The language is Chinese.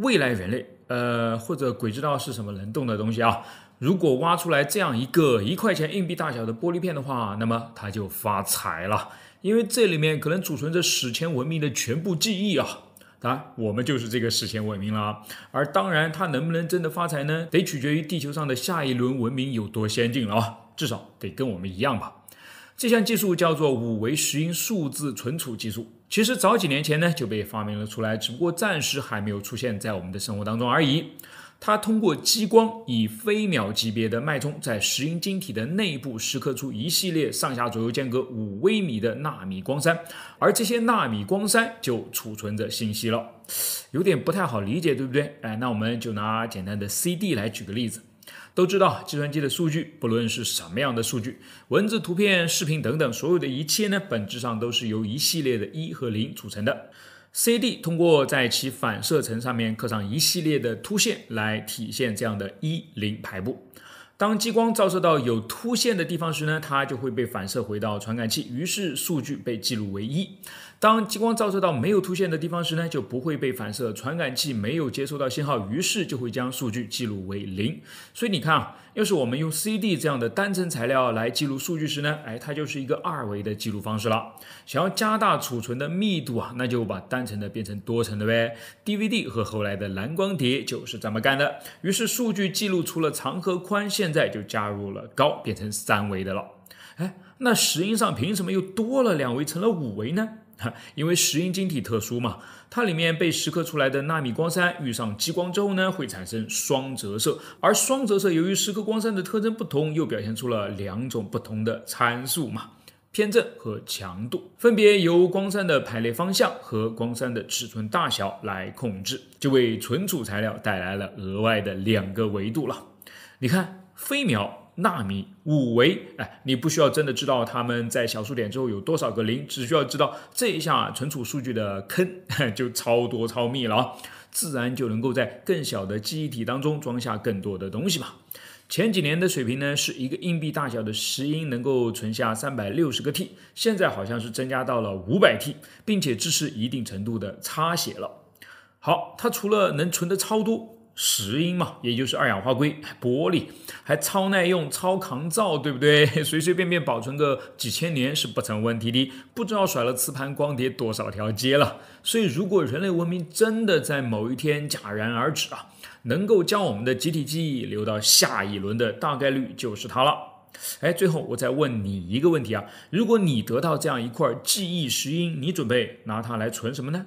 未来人类，呃，或者鬼知道是什么能动的东西啊！如果挖出来这样一个一块钱硬币大小的玻璃片的话，那么他就发财了，因为这里面可能储存着史前文明的全部记忆啊！当然，我们就是这个史前文明了。而当然，它能不能真的发财呢？得取决于地球上的下一轮文明有多先进了啊！至少得跟我们一样吧。这项技术叫做五维石英数字存储技术。其实早几年前呢就被发明了出来，只不过暂时还没有出现在我们的生活当中而已。它通过激光以飞秒级别的脉冲，在石英晶体的内部蚀刻出一系列上下左右间隔五微米的纳米光栅，而这些纳米光栅就储存着信息了。有点不太好理解，对不对？哎，那我们就拿简单的 CD 来举个例子。都知道，计算机的数据不论是什么样的数据，文字、图片、视频等等，所有的一切呢，本质上都是由一系列的“一”和“零”组成的。CD 通过在其反射层上面刻上一系列的凸线来体现这样的“一零”排布。当激光照射到有凸线的地方时呢，它就会被反射回到传感器，于是数据被记录为一。当激光照射到没有凸线的地方时呢，就不会被反射，传感器没有接收到信号，于是就会将数据记录为零。所以你看啊，要是我们用 CD 这样的单层材料来记录数据时呢，哎，它就是一个二维的记录方式了。想要加大储存的密度啊，那就把单层的变成多层的呗。DVD 和后来的蓝光碟就是这么干的。于是数据记录除了长和宽线。现在就加入了高，变成三维的了。哎，那石英上凭什么又多了两维，成了五维呢？哈，因为石英晶体特殊嘛，它里面被蚀刻出来的纳米光栅遇上激光之后呢，会产生双折射。而双折射由于蚀刻光栅的特征不同，又表现出了两种不同的参数嘛，偏振和强度，分别由光栅的排列方向和光栅的尺寸大小来控制，就为存储材料带来了额外的两个维度了。你看。飞秒、纳米、五维，哎，你不需要真的知道它们在小数点之后有多少个零，只需要知道这一下存储数据的坑 就超多超密了啊，自然就能够在更小的记忆体当中装下更多的东西嘛。前几年的水平呢，是一个硬币大小的石英能够存下三百六十个 T，现在好像是增加到了五百 T，并且支持一定程度的擦写了。好，它除了能存的超多。石英嘛，也就是二氧化硅，玻璃还超耐用、超抗造，对不对？随随便便保存个几千年是不成问题的。不知道甩了磁盘、光碟多少条街了。所以，如果人类文明真的在某一天戛然而止啊，能够将我们的集体记忆留到下一轮的大概率就是它了。哎，最后我再问你一个问题啊：如果你得到这样一块记忆石英，你准备拿它来存什么呢？